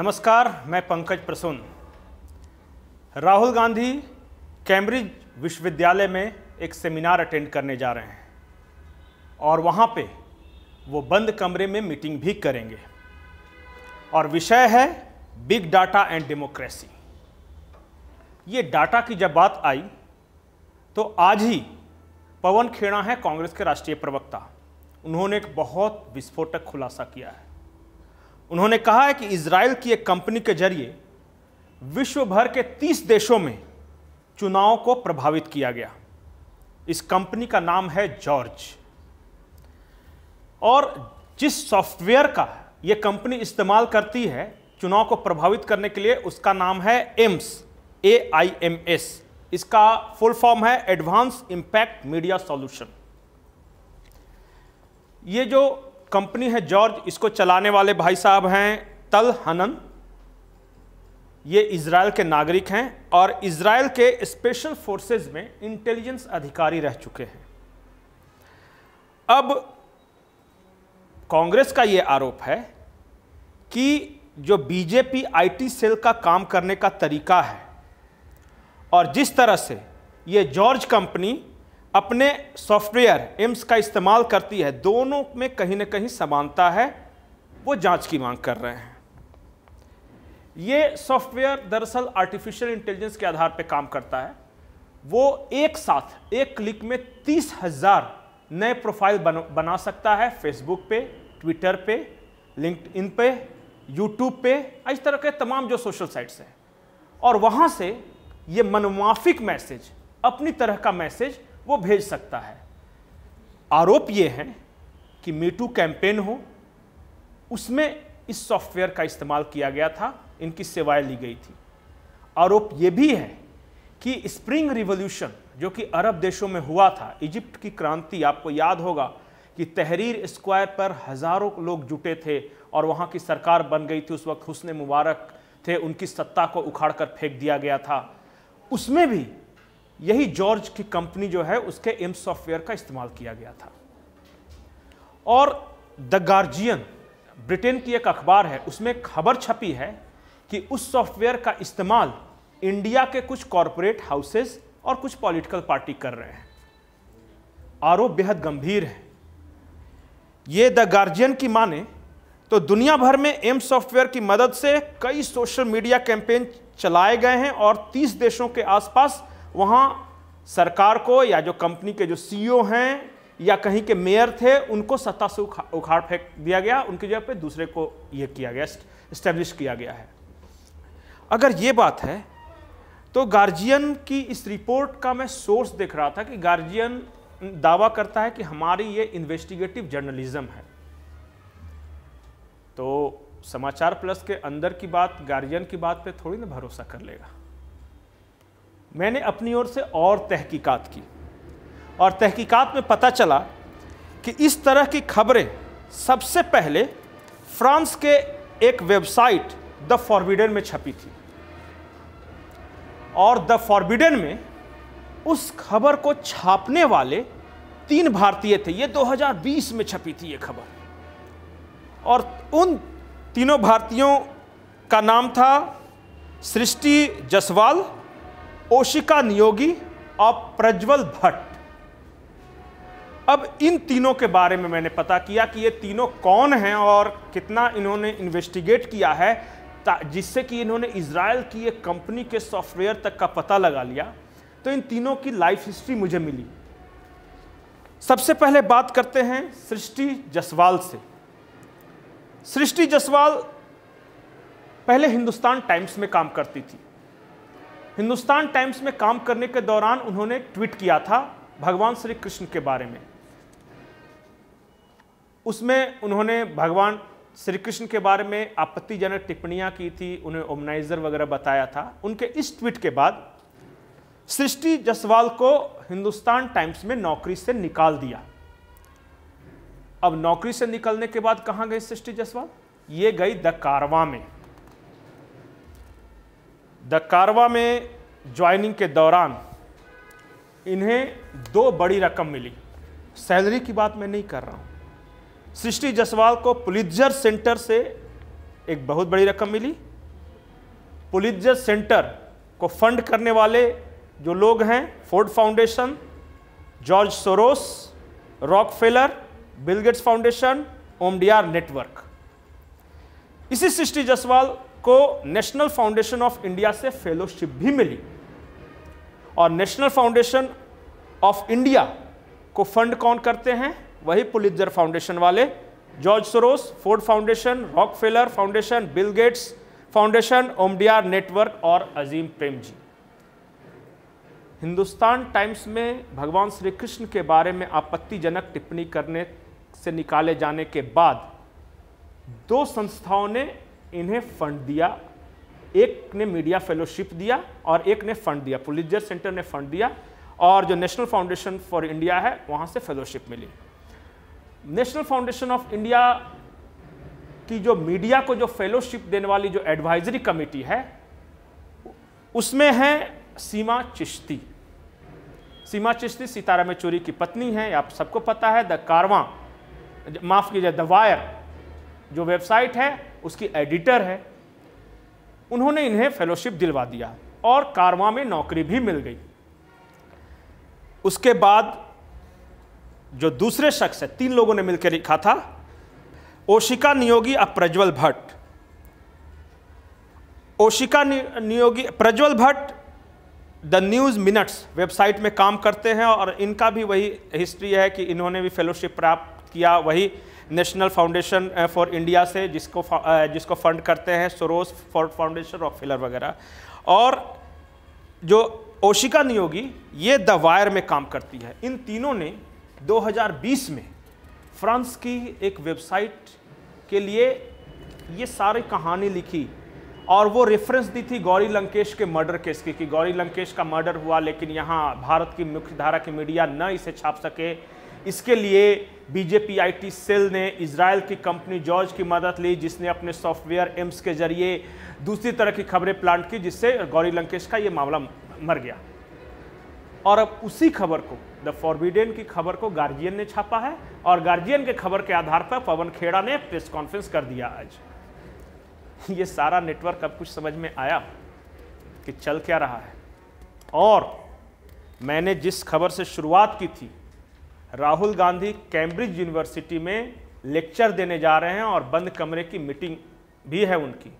नमस्कार मैं पंकज प्रसून राहुल गांधी कैम्ब्रिज विश्वविद्यालय में एक सेमिनार अटेंड करने जा रहे हैं और वहाँ पे वो बंद कमरे में मीटिंग भी करेंगे और विषय है बिग डाटा एंड डेमोक्रेसी ये डाटा की जब बात आई तो आज ही पवन खेड़ा है कांग्रेस के राष्ट्रीय प्रवक्ता उन्होंने एक बहुत विस्फोटक खुलासा किया है उन्होंने कहा है कि इसराइल की एक कंपनी के जरिए विश्व भर के 30 देशों में चुनाव को प्रभावित किया गया इस कंपनी का नाम है जॉर्ज और जिस सॉफ्टवेयर का यह कंपनी इस्तेमाल करती है चुनाव को प्रभावित करने के लिए उसका नाम है AIMS A I M S इसका फुल फॉर्म है एडवांस इंपैक्ट मीडिया सॉल्यूशन ये जो कंपनी है जॉर्ज इसको चलाने वाले भाई साहब हैं तल हनन ये इसराइल के नागरिक हैं और इसराइल के स्पेशल फोर्सेज में इंटेलिजेंस अधिकारी रह चुके हैं अब कांग्रेस का ये आरोप है कि जो बीजेपी आईटी सेल का काम करने का तरीका है और जिस तरह से ये जॉर्ज कंपनी अपने सॉफ्टवेयर एम्स का इस्तेमाल करती है दोनों में कहीं ना कहीं समानता है वो जांच की मांग कर रहे हैं ये सॉफ्टवेयर दरअसल आर्टिफिशियल इंटेलिजेंस के आधार पर काम करता है वो एक साथ एक क्लिक में तीस हजार नए प्रोफाइल बन, बना सकता है फेसबुक पे ट्विटर पे लिंक्ड इन पे यूट्यूब पे इस तरह के तमाम जो सोशल साइट्स हैं और वहाँ से ये मनमाफिक मैसेज अपनी तरह का मैसेज वो भेज सकता है आरोप ये है कि मीटू कैंपेन हो उसमें इस सॉफ्टवेयर का इस्तेमाल किया गया था इनकी सेवाएं ली गई थी आरोप ये भी है कि स्प्रिंग रिवॉल्यूशन जो कि अरब देशों में हुआ था इजिप्ट की क्रांति आपको याद होगा कि तहरीर स्क्वायर पर हज़ारों लोग जुटे थे और वहाँ की सरकार बन गई थी उस वक्त हुसन मुबारक थे उनकी सत्ता को उखाड़ कर फेंक दिया गया था उसमें भी यही जॉर्ज की कंपनी जो है उसके एम सॉफ्टवेयर का इस्तेमाल किया गया था और द गार्जियन ब्रिटेन की एक अखबार है उसमें खबर छपी है कि उस सॉफ्टवेयर का इस्तेमाल इंडिया के कुछ कॉरपोरेट हाउसेस और कुछ पॉलिटिकल पार्टी कर रहे हैं आरोप बेहद गंभीर है ये द गार्जियन की माने तो दुनिया भर में एम सॉफ्टवेयर की मदद से कई सोशल मीडिया कैंपेन चलाए गए हैं और 30 देशों के आसपास वहाँ सरकार को या जो कंपनी के जो सीईओ e हैं या कहीं के मेयर थे उनको सत्ता से उखा, उखाड़ फेंक दिया गया उनकी जगह पे दूसरे को ये किया गया इस्टेब्लिश किया गया है अगर ये बात है तो गार्जियन की इस रिपोर्ट का मैं सोर्स देख रहा था कि गार्जियन दावा करता है कि हमारी ये इन्वेस्टिगेटिव जर्नलिज्म है तो समाचार प्लस के अंदर की बात गार्जियन की बात पे थोड़ी ना भरोसा कर लेगा मैंने अपनी ओर से और तहकीकात की और तहकीकात में पता चला कि इस तरह की खबरें सबसे पहले फ्रांस के एक वेबसाइट द फॉरबिडन में छपी थी और द फॉरबिडन में उस खबर को छापने वाले तीन भारतीय थे ये 2020 में छपी थी ये खबर और उन तीनों भारतीयों का नाम था सृष्टि जसवाल ओशिका नियोगी और प्रज्वल भट्ट अब इन तीनों के बारे में मैंने पता किया कि ये तीनों कौन हैं और कितना इन्होंने इन्वेस्टिगेट किया है जिससे कि इन्होंने इसराइल की एक कंपनी के सॉफ्टवेयर तक का पता लगा लिया तो इन तीनों की लाइफ हिस्ट्री मुझे मिली सबसे पहले बात करते हैं सृष्टि जसवाल से सृष्टि जसवाल पहले हिंदुस्तान टाइम्स में काम करती थी हिंदुस्तान टाइम्स में काम करने के दौरान उन्होंने ट्वीट किया था भगवान श्री कृष्ण के बारे में उसमें उन्होंने भगवान श्री कृष्ण के बारे में आपत्तिजनक टिप्पणियां की थी उन्हें ओमनाइजर वगैरह बताया था उनके इस ट्वीट के बाद सृष्टि जसवाल को हिंदुस्तान टाइम्स में नौकरी से निकाल दिया अब नौकरी से निकलने के बाद कहाँ गई सृष्टि जसवाल ये गई द कारवा में द कारवा में ज्वाइनिंग के दौरान इन्हें दो बड़ी रकम मिली सैलरी की बात मैं नहीं कर रहा हूँ सृष्टि जसवाल को पुलिजर सेंटर से एक बहुत बड़ी रकम मिली पुलिजर सेंटर को फंड करने वाले जो लोग हैं Ford Foundation George Soros Rockefeller Bill Gates foundation Omidyar network इसी सृष्टि जसवाल को नेशनल फाउंडेशन ऑफ इंडिया से फेलोशिप भी मिली और नेशनल फाउंडेशन ऑफ इंडिया को फंड कौन करते हैं वही पुलिजर फाउंडेशन वाले George Soros Ford Foundation Rockefeller Foundation Bill Gates Foundation Omidyar network और अजीम प्रेम जी हिंदुस्तान टाइम्स में भगवान श्री कृष्ण के बारे में आपत्तिजनक टिप्पणी करने से निकाले जाने के बाद दो संस्थाओं ने इन्हें फंड दिया एक ने मीडिया फेलोशिप दिया और एक ने फंड दिया पुलिजर सेंटर ने फंड दिया और जो नेशनल फाउंडेशन फॉर इंडिया है वहाँ से फेलोशिप मिली नेशनल फाउंडेशन ऑफ इंडिया की जो मीडिया को जो फेलोशिप देने वाली जो एडवाइजरी कमेटी है उसमें है सीमा चिश्ती सीमा चिश्ती सीतारामे चोरी की पत्नी है आप सबको पता है द कारवा माफ़ कीजिए द वायर जो वेबसाइट है उसकी एडिटर है उन्होंने इन्हें फेलोशिप दिलवा दिया और कारवा में नौकरी भी मिल गई उसके बाद जो दूसरे शख्स है तीन लोगों ने मिलकर लिखा था ओशिका नियोगी अब Prajwal Bhatt Oishika Neogi Prajwal Bhatt the news minutes website में काम करते हैं और इनका भी वही हिस्ट्री है कि इन्होंने भी फेलोशिप प्राप्त किया वही नेशनल फाउंडेशन फॉर इंडिया से जिसको जिसको फंड करते हैं सरोज फॉर फाउंडेशन ऑफ फिलर वगैरह और जो ओशिका नियोगी ये द वायर में काम करती है इन तीनों ने 2020 में फ्रांस की एक वेबसाइट के लिए ये सारी कहानी लिखी और वो रेफरेंस दी थी गौरी लंकेश के मर्डर केस की कि गौरी लंकेश का मर्डर हुआ लेकिन यहाँ भारत की मुख्यधारा की मीडिया न इसे छाप सके इसके लिए बीजेपी आईटी सेल ने इसराइल की कंपनी जॉर्ज की मदद ली जिसने अपने सॉफ्टवेयर एम्स के जरिए दूसरी तरह की खबरें प्लांट की जिससे गौरी लंकेश का ये मामला मर गया और अब उसी खबर को द फॉरबिडेन की खबर को गार्जियन ने छापा है और गार्जियन के खबर के आधार पर पवन खेड़ा ने प्रेस कॉन्फ्रेंस कर दिया आज ये सारा नेटवर्क अब कुछ समझ में आया कि चल क्या रहा है और मैंने जिस खबर से शुरुआत की थी राहुल गांधी कैम्ब्रिज यूनिवर्सिटी में लेक्चर देने जा रहे हैं और बंद कमरे की मीटिंग भी है उनकी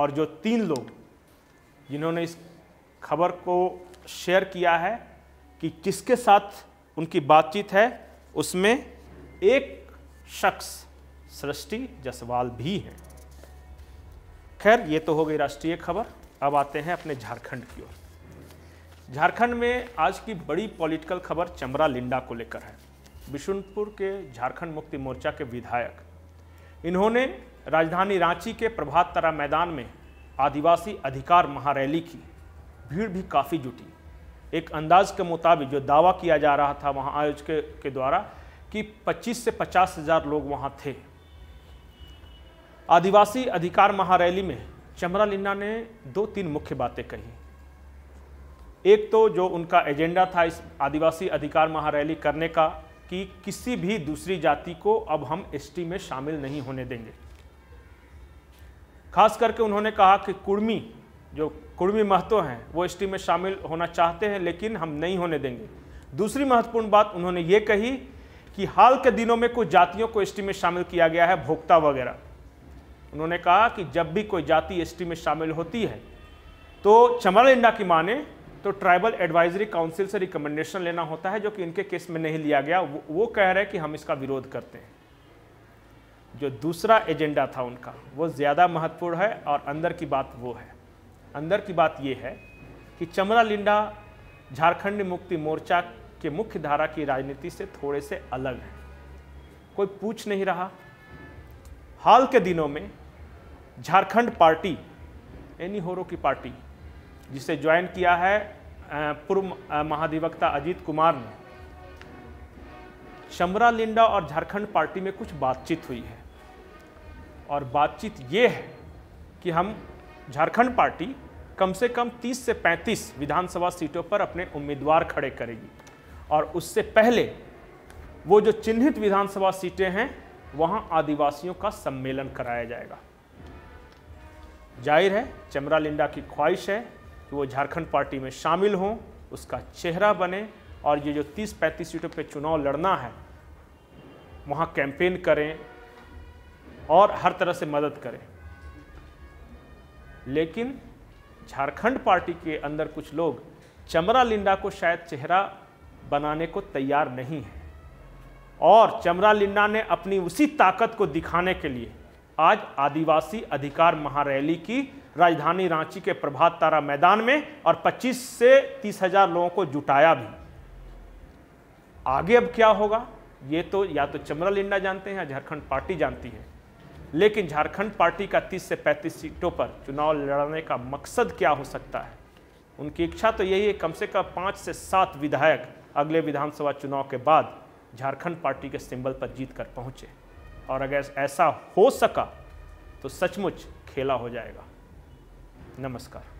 और जो तीन लोग जिन्होंने इस खबर को शेयर किया है कि किसके साथ उनकी बातचीत है उसमें एक शख्स सृष्टि जसवाल भी हैं खैर ये तो हो गई राष्ट्रीय खबर अब आते हैं अपने झारखंड की ओर झारखंड में आज की बड़ी पॉलिटिकल खबर चमरा लिंडा को लेकर है बिशुनपुर के झारखंड मुक्ति मोर्चा के विधायक इन्होंने राजधानी रांची के प्रभात तारा मैदान में आदिवासी अधिकार महारैली की भीड़ भी काफ़ी जुटी एक अंदाज के मुताबिक जो दावा किया जा रहा था वहाँ आयोजक के, के द्वारा कि 25 से पचास हज़ार लोग वहाँ थे आदिवासी अधिकार महारैली में चमरा लिन्ना ने दो तीन मुख्य बातें कही एक तो जो उनका एजेंडा था इस आदिवासी अधिकार महारैली करने का कि किसी भी दूसरी जाति को अब हम एसटी में शामिल नहीं होने देंगे खास करके उन्होंने कहा कि कुर्मी जो कुर्मी महत्व हैं वो एसटी में शामिल होना चाहते हैं लेकिन हम नहीं होने देंगे दूसरी महत्वपूर्ण बात उन्होंने ये कही कि हाल के दिनों में कुछ जातियों को एसटी में शामिल किया गया है भोक्ता वगैरह उन्होंने कहा कि जब भी कोई जाति एसटी में शामिल होती है तो चमर इंडा की माने तो ट्राइबल एडवाइजरी काउंसिल से रिकमेंडेशन लेना होता है जो कि इनके केस में नहीं लिया गया वो, वो कह रहे हैं कि हम इसका विरोध करते हैं जो दूसरा एजेंडा था उनका वो ज़्यादा महत्वपूर्ण है और अंदर की बात वो है अंदर की बात ये है कि चमरा लिंडा झारखंड मुक्ति मोर्चा के मुख्य धारा की राजनीति से थोड़े से अलग है कोई पूछ नहीं रहा हाल के दिनों में झारखंड पार्टी एनी होरो की पार्टी जिसे ज्वाइन किया है पूर्व महाधिवक्ता अजीत कुमार ने शमरा लिंडा और झारखंड पार्टी में कुछ बातचीत हुई है और बातचीत ये है कि हम झारखंड पार्टी कम से कम 30 से 35 विधानसभा सीटों पर अपने उम्मीदवार खड़े करेगी और उससे पहले वो जो चिन्हित विधानसभा सीटें हैं वहाँ आदिवासियों का सम्मेलन कराया जाएगा जाहिर है चमरा लिंडा की ख्वाहिश है कि वो झारखंड पार्टी में शामिल हों उसका चेहरा बने और ये जो 30-35 सीटों पे चुनाव लड़ना है वहाँ कैंपेन करें और हर तरह से मदद करें लेकिन झारखंड पार्टी के अंदर कुछ लोग चमरा लिंडा को शायद चेहरा बनाने को तैयार नहीं है और चमरा लिंडा ने अपनी उसी ताकत को दिखाने के लिए आज आदिवासी अधिकार महारैली की राजधानी रांची के प्रभात तारा मैदान में और 25 से तीस हजार लोगों को जुटाया भी आगे अब क्या होगा ये तो या तो चमरल इंडा जानते हैं या झारखंड पार्टी जानती है लेकिन झारखंड पार्टी का 30 से 35 सीटों पर चुनाव लड़ने का मकसद क्या हो सकता है उनकी इच्छा तो यही है कम से कम पाँच से सात विधायक अगले विधानसभा चुनाव के बाद झारखंड पार्टी के सिंबल पर जीत कर पहुंचे और अगर ऐसा हो सका तो सचमुच खेला हो जाएगा नमस्कार